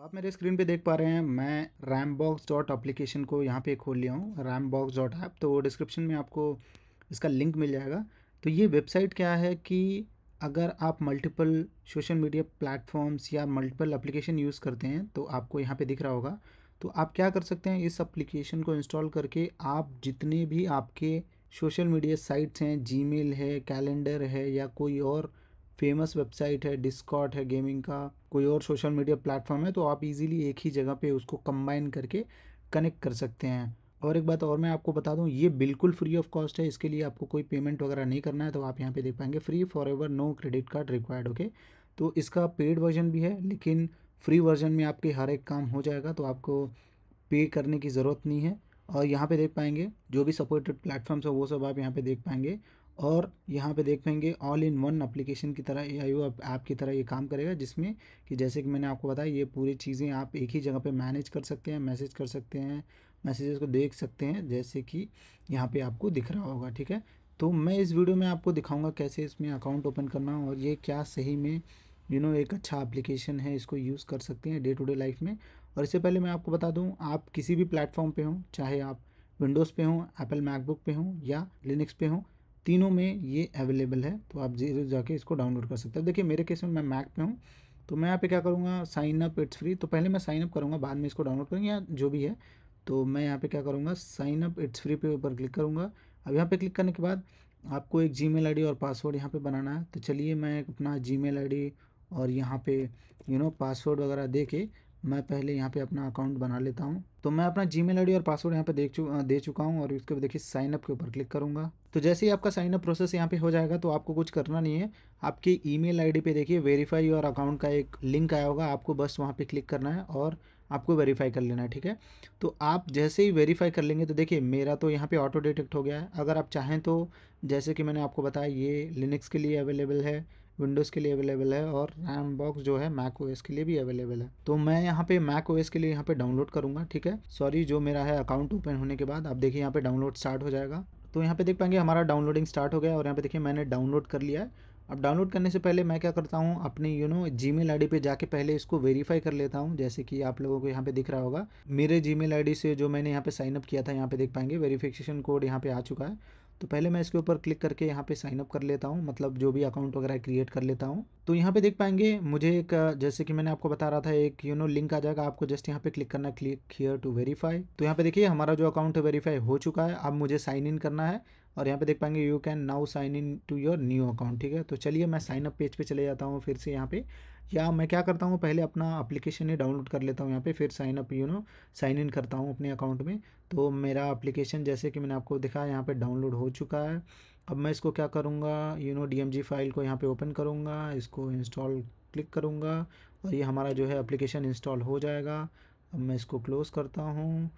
तो आप मेरे स्क्रीन पे देख पा रहे हैं मैं रैम बॉक्स डॉट अप्लीकेशन को यहाँ पे खोल लिया हूँ रैम बॉक्स डॉट ऐप तो डिस्क्रिप्शन में आपको इसका लिंक मिल जाएगा तो ये वेबसाइट क्या है कि अगर आप मल्टीपल सोशल मीडिया प्लेटफॉर्म्स या मल्टीपल अप्लीकेशन यूज़ करते हैं तो आपको यहाँ पे दिख रहा होगा तो आप क्या कर सकते हैं इस अप्लीकेशन को इंस्टॉल करके आप जितने भी आपके सोशल मीडिया साइट्स हैं जी है कैलेंडर है या कोई और फेमस वेबसाइट है डिस्कॉट है गेमिंग का कोई और सोशल मीडिया प्लेटफॉर्म है तो आप इजीली एक ही जगह पे उसको कंबाइन करके कनेक्ट कर सकते हैं और एक बात और मैं आपको बता दूं ये बिल्कुल फ्री ऑफ कॉस्ट है इसके लिए आपको कोई पेमेंट वगैरह नहीं करना है तो आप यहाँ पे देख पाएंगे free forever no credit card required okay तो इसका पेड वर्जन भी है लेकिन फ्री वर्जन में आपके हर एक काम हो जाएगा तो आपको पे करने की ज़रूरत नहीं है और यहाँ पे देख पाएंगे जो भी सपोर्टेड प्लेटफॉर्म्स हैं वो सब आप यहाँ पे देख पाएंगे और यहाँ पे देख पाएंगे ऑल इन वन एप्लीकेशन की तरह ए आई ऐप की तरह ये काम करेगा जिसमें कि जैसे कि मैंने आपको बताया ये पूरी चीज़ें आप एक ही जगह पे मैनेज कर सकते हैं मैसेज कर सकते हैं मैसेजेस को देख सकते हैं जैसे कि यहाँ पे आपको दिख रहा होगा ठीक है तो मैं इस वीडियो में आपको दिखाऊँगा कैसे इसमें अकाउंट ओपन करना और ये क्या सही में यू नो एक अच्छा एप्लीकेशन है इसको यूज़ कर सकते हैं डे टू डे लाइफ में और इससे पहले मैं आपको बता दूँ आप किसी भी प्लेटफॉर्म पर हों चाहे आप विंडोज़ पे हों एप्पल मैकबुक पे हों या लिनक्स पे हों तीनों में ये अवेलेबल है तो आप जीरो जाके इसको डाउनलोड कर सकते हो देखिए मेरे केस में मैं मैक पे हूँ तो मैं यहाँ पे क्या करूँगा साइन अप इट्स फ्री तो पहले मैं साइन अप करूँगा बाद में इसको डाउनलोड करूँगा या जो भी है तो मैं यहाँ पे क्या करूँगा साइन अप इट्स फ्री पे ऊपर क्लिक करूँगा अब यहाँ पे क्लिक करने के बाद आपको एक जी मेल और पासवर्ड यहाँ पर बनाना है तो चलिए मैं अपना जी मेल और यहाँ पर यू नो पासवर्ड वगैरह दे के मैं पहले यहाँ पे अपना अकाउंट बना लेता हूँ तो मैं अपना जी मेल और पासवर्ड यहाँ पे देख चु दे चुका हूँ और उसके बाद देखिए साइनअप के ऊपर क्लिक करूँगा तो जैसे ही आपका साइनअप प्रोसेस यहाँ पे हो जाएगा तो आपको कुछ करना नहीं है आपकी ई मेल पे देखिए वेरीफाई योर अकाउंट का एक लिंक आया होगा आपको बस वहाँ पर क्लिक करना है और आपको वेरीफाई कर लेना है ठीक है तो आप जैसे ही वेरीफाई कर लेंगे तो देखिए मेरा तो यहाँ पे ऑटो डिटेक्ट हो गया है अगर आप चाहें तो जैसे कि मैंने आपको बताया ये लिनक्स के लिए अवेलेबल है विंडोज़ के लिए अवेलेबल है और रैम बॉक्स जो है मैक ओएस के लिए भी अवेलेबल है तो मैं यहाँ पे मैक ओएस के लिए यहाँ पे डाउनलोड करूँगा ठीक है सॉरी जो मेरा है अकाउंट ओपन होने के बाद आप देखिए यहाँ पे डाउनलोड स्टार्ट हो जाएगा तो यहाँ पे देख पाएंगे हमारा डाउनलोडिंग स्टार्ट हो गया और यहाँ पे देखिए मैंने डाउनलोड कर लिया है अब डाउनलोड करने से पहले मैं क्या करता हूँ अपनी you know Gmail ID पे जाके पहले इसको वेरीफाई कर लेता हूँ जैसे कि आप लोगों को यहाँ पे दिख रहा होगा मेरे जी मेल से जो मैंने यहाँ पे साइनअप किया था यहाँ पे देख पाएंगे वेरीफिकेशन कोड यहाँ पे आ चुका है तो पहले मैं इसके ऊपर क्लिक करके यहाँ पे साइन अप कर लेता हूँ मतलब जो भी अकाउंट वगैरह क्रिएट कर लेता हूँ तो यहाँ पे देख पाएंगे मुझे एक जैसे कि मैंने आपको बता रहा था एक यू नो लिंक आ जाएगा आपको जस्ट यहाँ पे क्लिक करना क्लिक हियर टू वेरीफाई तो यहाँ पे देखिए हमारा जो अकाउंट है वेरीफाई हो चुका है अब मुझे साइन इन करना है और यहाँ पे देख पाएंगे you can now sign in to your new account ठीक है तो चलिए मैं साइन अप पेज पे चले जाता हूँ फिर से यहाँ पे या मैं क्या करता हूँ पहले अपना अप्लीकेशन ही डाउनलोड कर लेता हूँ यहाँ पे फिर sign up you know sign in करता हूँ अपने अकाउंट में तो मेरा अप्लीकेशन जैसे कि मैंने आपको दिखा यहाँ पर डाउनलोड हो चुका है अब मैं इसको क्या करूँगा यू नो डी फाइल को यहाँ पर ओपन करूँगा इसको इंस्टॉल क्लिक करूँगा और ये हमारा जो है अप्लीकेशन इंस्टॉल हो जाएगा अब मैं इसको क्लोज़ करता हूँ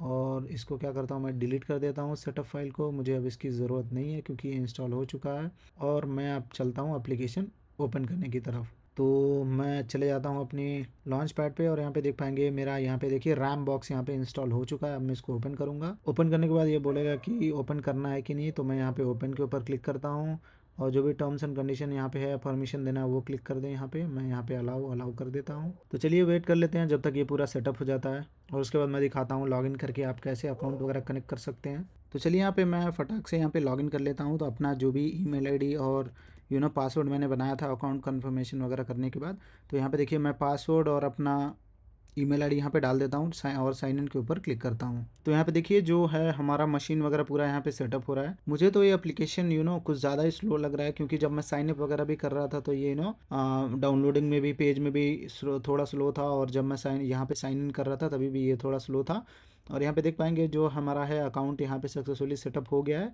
और इसको क्या करता हूँ मैं डिलीट कर देता हूँ सेटअप फाइल को मुझे अब इसकी ज़रूरत नहीं है क्योंकि इंस्टॉल हो चुका है और मैं अब चलता हूँ अप्लीकेशन ओपन करने की तरफ तो मैं चले जाता हूँ अपनी लॉन्च पैड पे और यहाँ पे देख पाएंगे मेरा यहाँ पे देखिए रैम बॉक्स यहाँ पे इंस्टॉल हो चुका है अब मैं इसको ओपन करूँगा ओपन करने के बाद ये बोलेगा कि ओपन करना है कि नहीं तो मैं यहाँ पे ओपन के ऊपर क्लिक करता हूँ और जो भी टर्म्स एंड कंडीशन यहाँ पे है परमिशन देना है वो क्लिक कर दें यहाँ पे मैं यहाँ पे अलाउ अलाउ कर देता हूँ तो चलिए वेट कर लेते हैं जब तक ये पूरा सेटअप हो जाता है और उसके बाद मैं दिखाता हूँ लॉगिन करके आप कैसे अकाउंट वगैरह कनेक्ट कर सकते हैं तो चलिए यहाँ पे मैं फटाक से यहाँ पे लॉगिन कर लेता हूँ तो अपना जो भी ई मेल और यू नो पासवर्ड मैंने बनाया था अकाउंट कन्फर्मेशन वगैरह करने के बाद तो यहाँ पे देखिए मैं पासवर्ड और अपना ईमेल आईडी यहाँ पे डाल देता हूँ और साइन इन के ऊपर क्लिक करता हूँ तो यहाँ पे देखिए जो है हमारा मशीन वगैरह पूरा यहाँ पे सेटअप हो रहा है मुझे तो ये एप्लीकेशन यू नो कुछ ज़्यादा ही स्लो लग रहा है क्योंकि जब मैं साइन अप वगैरह भी कर रहा था तो ये यू नो डाउनलोडिंग में भी पेज में भी थोड़ा स्लो था और जब मैं साइन यहाँ पे साइन इन कर रहा था तभी भी ये थोड़ा स्लो था और यहाँ पे देख पाएंगे जो हमारा है अकाउंट यहाँ पे सक्सेसफुली सेटअप हो गया है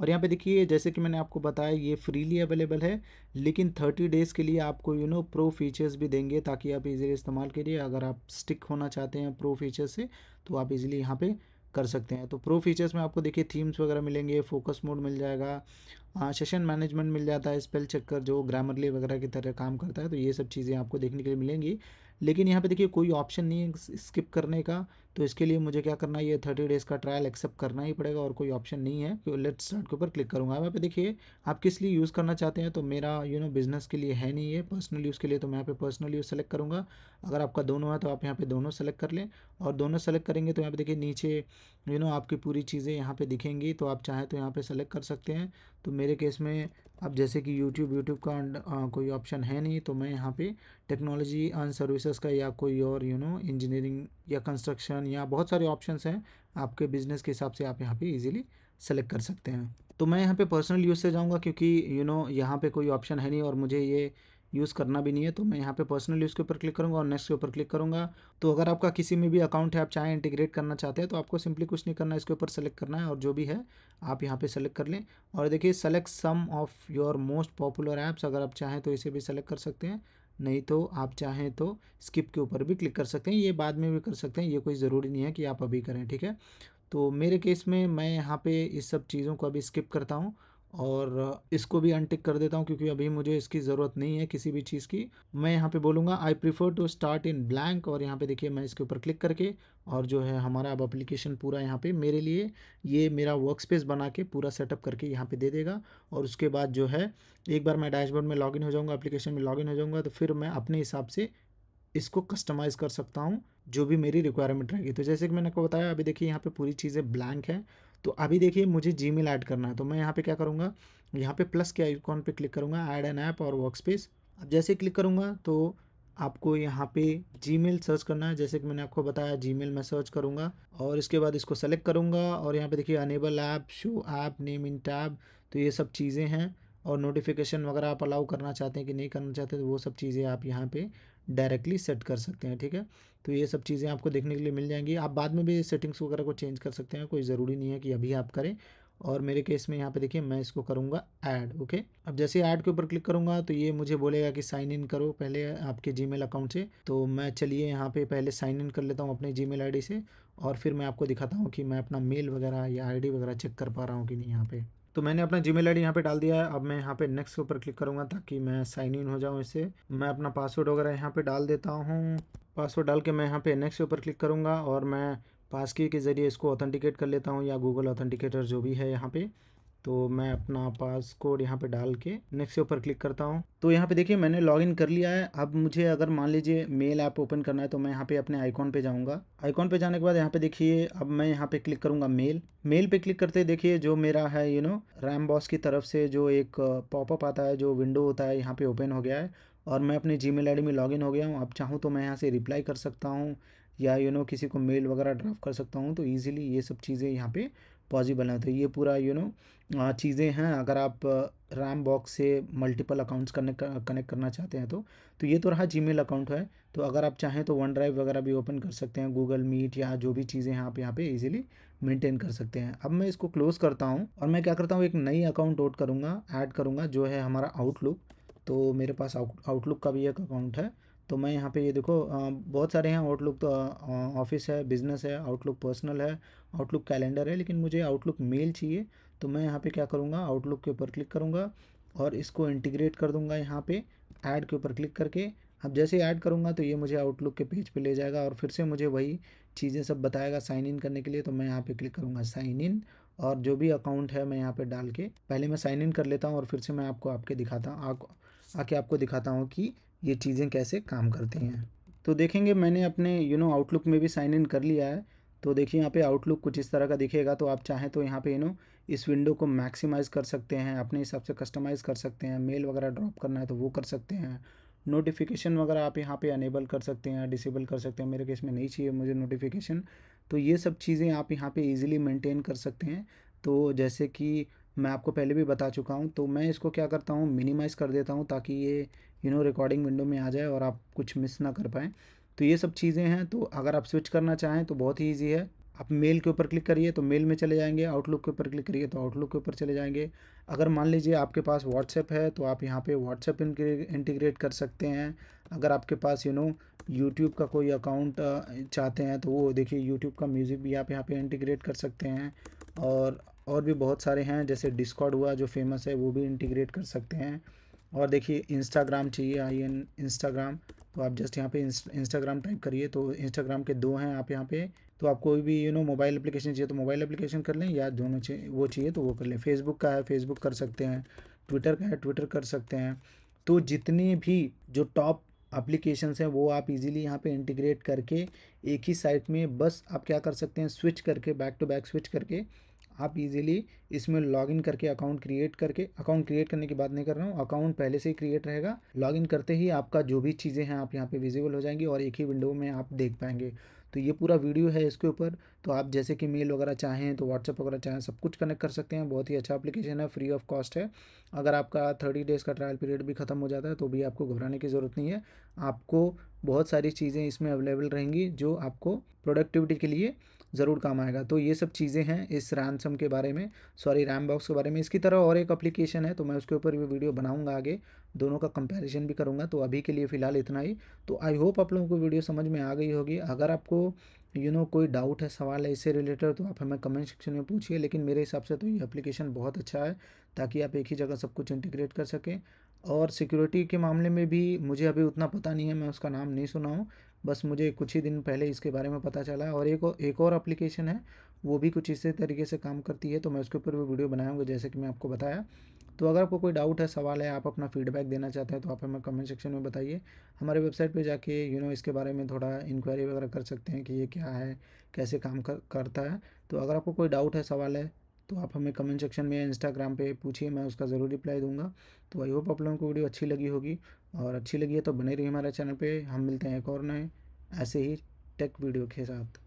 और यहाँ पे देखिए जैसे कि मैंने आपको बताया ये फ्रीली अवेलेबल है लेकिन थर्टी डेज़ के लिए आपको यू नो प्रो फीचर्स भी देंगे ताकि आप इजीली इस्तेमाल करिए अगर आप स्टिक होना चाहते हैं प्रो फीचर्स से तो आप इजीली यहाँ पे कर सकते हैं तो प्रो फीचर्स में आपको देखिए थीम्स वगैरह मिलेंगे फोकस मोड मिल जाएगा सेशन मैनेजमेंट मिल जाता है स्पेल चेकर जो ग्रामरली वगैरह की तरह काम करता है तो ये सब चीज़ें आपको देखने के लिए मिलेंगी लेकिन यहाँ पे देखिए कोई ऑप्शन नहीं है स्किप करने का तो इसके लिए मुझे क्या करना है ये थर्टी डेज़ का ट्रायल एक्सेप्ट करना ही पड़ेगा और कोई ऑप्शन नहीं है तो लेट स्टार्ट के ऊपर क्लिक करूँगा यहाँ पे देखिए आप किस लिए यूज़ करना चाहते हैं तो मेरा यू नो बिजनेस के लिए है नहीं है पर्सनल यूज़ के लिए तो मैं यहाँ पे पर्सनल यूज़ सेलेक्ट करूँगा अगर आपका दोनों है तो आप यहाँ पर दोनों सेलेक्ट कर लें और दोनों सेलेक्ट करेंगे तो यहाँ पे देखिए नीचे यू नो आपकी पूरी चीज़ें यहाँ पर दिखेंगी तो आप चाहें तो यहाँ पर सेलेक्ट कर सकते हैं तो मेरे केस में अब जैसे कि यूट्यूब यूट्यूब का कोई ऑप्शन है नहीं तो मैं यहाँ पर टेक्नोलॉजी एंड सर्विसेज का या कोई और यू नो इंजीनियरिंग या कंस्ट्रक्शन यहाँ बहुत सारे ऑप्शंस हैं आपके बिज़नेस के हिसाब से आप यहाँ पे इजीली सेलेक्ट कर सकते हैं तो मैं यहाँ पे पर्सनल यूज़ से जाऊँगा क्योंकि यू नो यहाँ पे कोई ऑप्शन है नहीं और मुझे ये यूज़ करना भी नहीं है तो मैं यहाँ पे पर्सनल यूज़ के ऊपर क्लिक करूँगा और नेक्स्ट के ऊपर क्लिक करूँगा तो अगर आपका किसी में भी अकाउंट है आप चाहें इंटीग्रेट करना चाहते हैं तो आपको सिंपली कुछ नहीं करना इसके ऊपर सेलेक्ट करना है और जो भी है आप यहाँ पे सेलेक्ट कर लें और देखिए select some of your most popular apps अगर आप चाहें तो इसे भी सेलेक्ट कर सकते हैं नहीं तो आप चाहें तो स्किप के ऊपर भी क्लिक कर सकते हैं ये बाद में भी कर सकते हैं ये कोई ज़रूरी नहीं है कि आप अभी करें ठीक है तो मेरे केस में मैं यहाँ पे इस सब चीज़ों को अभी स्किप करता हूँ और इसको भी अनटिक कर देता हूँ क्योंकि अभी मुझे इसकी ज़रूरत नहीं है किसी भी चीज़ की मैं यहाँ पे बोलूँगा I prefer to start in blank और यहाँ पे देखिए मैं इसके ऊपर क्लिक करके और जो है हमारा अब अप्लीकेशन पूरा यहाँ पे मेरे लिए ये मेरा वर्क स्पेस बना के पूरा सेटअप करके यहाँ पे दे देगा और उसके बाद जो है एक बार मैं डैशबोर्ड में लॉगिन हो जाऊँगा अप्लीकेशन में लॉगिन हो जाऊँगा तो फिर मैं अपने हिसाब से इसको कस्टमाइज़ कर सकता हूँ जो भी मेरी रिक्वायरमेंट रहेगी तो जैसे कि मैंने आपको बताया अभी देखिए यहाँ पे पूरी चीज़ें ब्लैंक हैं तो अभी देखिए मुझे जी मेल ऐड करना है तो मैं यहाँ पे क्या करूँगा यहाँ पे प्लस के आइकॉन पे क्लिक करूँगा ऐड एन ऐप और वर्क स्पेस अब जैसे क्लिक करूँगा तो आपको यहाँ पे जी सर्च करना है जैसे कि मैंने आपको बताया जी मैं सर्च करूँगा और इसके बाद इसको सेलेक्ट करूँगा और यहाँ पे देखिए enable app show app name in tab तो ये सब चीज़ें हैं और नोटिफिकेशन वगैरह आप अलाउ करना चाहते हैं कि नहीं करना चाहते तो वो सब चीज़ें आप यहाँ पे डायरेक्टली सेट कर सकते हैं ठीक है तो ये सब चीज़ें आपको देखने के लिए मिल जाएंगी आप बाद में भी सेटिंग्स वगैरह को चेंज कर सकते हैं कोई ज़रूरी नहीं है कि अभी आप करें और मेरे केस में यहाँ पे देखिए मैं इसको करूँगा ऐड ओके अब जैसे ऐड के ऊपर क्लिक करूँगा तो ये मुझे बोलेगा कि साइन इन करो पहले आपके जीमेल अकाउंट से तो मैं चलिए यहाँ पे पहले साइन इन कर लेता हूँ अपने जीमेल आईडी से और फिर मैं आपको दिखाता हूँ कि मैं अपना मेल वगैरह या आईडी वगैरह चेक कर पा रहा हूँ कि नहीं यहाँ पर तो मैंने अपना जी मेल आई यहाँ पे डाल दिया है अब मैं यहाँ पे नेक्स्ट के ऊपर क्लिक करूँगा ताकि मैं साइन इन हो जाऊँ इससे मैं अपना पासवर्ड वगैरह यहाँ पे डाल देता हूँ पासवर्ड डाल के मैं यहाँ पे नेक्स्ट के ऊपर क्लिक करूँगा और मैं पास की के ज़रिए इसको ऑथेंटिकेट कर लेता हूँ या गूगल ऑथेंटिकेटर जो भी है यहाँ पे तो मैं अपना पास कोड यहाँ पे डाल के नेक्स्ट के ऊपर क्लिक करता हूँ तो यहाँ पे देखिए मैंने लॉगिन कर लिया है अब मुझे अगर मान लीजिए मेल ऐप ओपन करना है तो मैं यहाँ पे अपने आइकॉन पे जाऊँगा आइकॉन पे जाने के बाद यहाँ पे देखिए अब मैं यहाँ पे क्लिक करूँगा मेल मेल पे क्लिक करते देखिए जो मेरा है यू नो रैम बॉस की तरफ से जो एक पॉपअप uh, आता है जो विंडो होता है यहाँ पर ओपन हो गया है और मैं अपने जी मेल में लॉगिन हो गया हूँ अब चाहूँ तो मैं यहाँ से रिप्लाई कर सकता हूँ या यू नो किसी को मेल वगैरह ड्राफ्ट कर सकता हूँ तो ईजिली ये सब चीज़ें यहाँ पे पॉसिबल है तो ये पूरा यू नो चीज़ें हैं अगर आप रैम बॉक्स से मल्टीपल अकाउंट्स कनेक्ट कनेक्ट करना चाहते हैं तो तो ये तो रहा जीमेल अकाउंट है तो अगर आप चाहें तो वन ड्राइव वगैरह भी ओपन कर सकते हैं गूगल मीट या जो भी चीज़ें हैं आप यहाँ पे इजीली मेंटेन कर सकते हैं अब मैं इसको क्लोज़ करता हूँ और मैं क्या करता हूँ एक नई अकाउंट ओट करूँगा ऐड करूँगा जो है हमारा आउटलुक तो मेरे पास आउटलुक का भी एक अकाउंट है तो मैं यहाँ पे ये देखो बहुत सारे हैं आउटलुक तो ऑफिस है बिजनेस है आउटलुक पर्सनल है आउटलुक कैलेंडर है लेकिन मुझे आउटलुक मेल चाहिए तो मैं यहाँ पे क्या करूँगा आउटलुक के ऊपर क्लिक करूँगा और इसको इंटीग्रेट कर दूँगा यहाँ पे ऐड के ऊपर क्लिक करके अब जैसे ऐड करूँगा तो ये मुझे आउटलुक के पेज पर ले जाएगा और फिर से मुझे वही चीज़ें सब बताएगा साइन इन करने के लिए तो मैं यहाँ पर क्लिक करूँगा साइन इन और जो भी अकाउंट है मैं यहाँ पे डाल के पहले मैं साइन इन कर लेता हूँ और फिर से मैं आपको आपके दिखाता हूँ आके आपको दिखाता हूँ कि ये चीज़ें कैसे काम करती हैं तो देखेंगे मैंने अपने यू नो आउटलुक में भी साइन इन कर लिया है तो देखिए यहाँ पे आउटलुक कुछ इस तरह का दिखेगा तो आप चाहें तो यहाँ पे यू नो इस विंडो को मैक्सिमाइज़ कर सकते हैं अपने हिसाब से कस्टमाइज़ कर सकते हैं मेल वगैरह ड्रॉप करना है तो वो कर सकते हैं नोटिफिकेशन वगैरह आप यहाँ पे अनेबल कर सकते हैं डिसेबल कर सकते हैं मेरे केस में नहीं चाहिए मुझे नोटिफिकेशन तो ये सब चीज़ें आप यहाँ पर ईजिली मेनटेन कर सकते हैं तो जैसे कि मैं आपको पहले भी बता चुका हूँ तो मैं इसको क्या करता हूँ मिनिमाइज़ कर देता हूँ ताकि ये यू नो रिकॉर्डिंग विंडो में आ जाए और आप कुछ मिस ना कर पाएँ तो ये सब चीज़ें हैं तो अगर आप स्विच करना चाहें तो बहुत ही ईजी है आप मेल के ऊपर क्लिक करिए तो मेल में चले जाएंगे आउटलुक के ऊपर क्लिक करिए तो आउटलुक के ऊपर चले जाएंगे अगर मान लीजिए आपके पास व्हाट्सएप है तो आप यहाँ पे व्हाट्सएप इंटीग्रेट कर सकते हैं अगर आपके पास यू नो यूट्यूब का कोई अकाउंट चाहते हैं तो वो देखिए यूट्यूब का म्यूज़िक भी आप यहाँ पर इंटीग्रेट कर सकते हैं और और भी बहुत सारे हैं जैसे डिस्कॉर्ड हुआ जो फेमस है वो भी इंटीग्रेट कर सकते हैं और देखिए इंस्टाग्राम चाहिए आई एन इंस्टाग्राम तो आप जस्ट यहाँ पे इंस्टाग्राम टाइप करिए तो इंस्टाग्राम के दो हैं आप यहाँ पे तो आप कोई भी यू नो मोबाइल एप्लीकेशन चाहिए तो मोबाइल एप्लीकेशन कर लें या दोनों चाहिए वो चाहिए तो वो कर लें फेसबुक का है फेसबुक कर सकते हैं ट्विटर का है ट्विटर कर सकते हैं तो जितनी भी जो टॉप अप्लीकेशन हैं वो आप इजीली यहाँ पे इंटीग्रेट करके एक ही साइट में बस आप क्या कर सकते हैं स्विच करके बैक टू बैक स्विच करके आप इजीली इसमें लॉगिन करके अकाउंट क्रिएट करके अकाउंट क्रिएट करने की बात नहीं कर रहा हूँ अकाउंट पहले से ही क्रिएट रहेगा लॉगिन करते ही आपका जो भी चीज़ें हैं आप यहाँ पे विजिबल हो जाएंगी और एक ही विंडो में आप देख पाएंगे तो ये पूरा वीडियो है इसके ऊपर तो आप जैसे कि मेल वगैरह चाहें तो व्हाट्सअप वगैरह चाहें सब कुछ कनेक्ट कर सकते हैं बहुत ही अच्छा एप्लीकेशन है फ्री ऑफ कॉस्ट है अगर आपका थर्टी डेज़ का ट्रायल पीरियड भी ख़त्म हो जाता है तो भी आपको घबराने की ज़रूरत नहीं है आपको बहुत सारी चीज़ें इसमें अवेलेबल रहेंगी जो आपको प्रोडक्टिविटी के लिए ज़रूर काम आएगा तो ये सब चीज़ें हैं इस रैमसम के बारे में सॉरी रैम बॉक्स के बारे में इसकी तरह और एक अप्लीकेशन है तो मैं उसके ऊपर भी वीडियो बनाऊँगा आगे दोनों का कंपैरिजन भी करूँगा तो अभी के लिए फ़िलहाल इतना ही तो आई होप आप लोगों को वीडियो समझ में आ गई होगी अगर आपको यू you नो know, कोई डाउट है सवाल है इससे रिलेटेड तो आप हमें कमेंट सेक्शन में पूछिए लेकिन मेरे हिसाब से तो ये एप्लीकेशन बहुत अच्छा है ताकि आप एक ही जगह सब कुछ इंटीग्रेट कर सकें और सिक्योरिटी के मामले में भी मुझे अभी उतना पता नहीं है मैं उसका नाम नहीं सुना हूँ बस मुझे कुछ ही दिन पहले इसके बारे में पता चला और एक और एक और एप्लीकेशन है वो भी कुछ इसी तरीके से काम करती है तो मैं उसके ऊपर भी वीडियो बनाऊंगा जैसे कि मैं आपको बताया तो अगर आपको कोई डाउट है सवाल है आप अपना फीडबैक देना चाहते हैं तो आप हमें कमेंट सेक्शन में बताइए हमारे वेबसाइट पर जाके यू नो इसके बारे में थोड़ा इंक्वायरी वगैरह कर सकते हैं कि ये क्या है कैसे काम कर, करता है तो अगर आपको कोई डाउट है सवाल है तो आप हमें कमेंट सेक्शन में इंस्टाग्राम पे पूछिए मैं उसका ज़रूर रिप्लाई दूंगा तो आई होप आप लोगों को वीडियो अच्छी लगी होगी और अच्छी लगी है तो बने रहिए हमारे चैनल पे हम मिलते हैं एक और नए ऐसे ही टेक वीडियो के साथ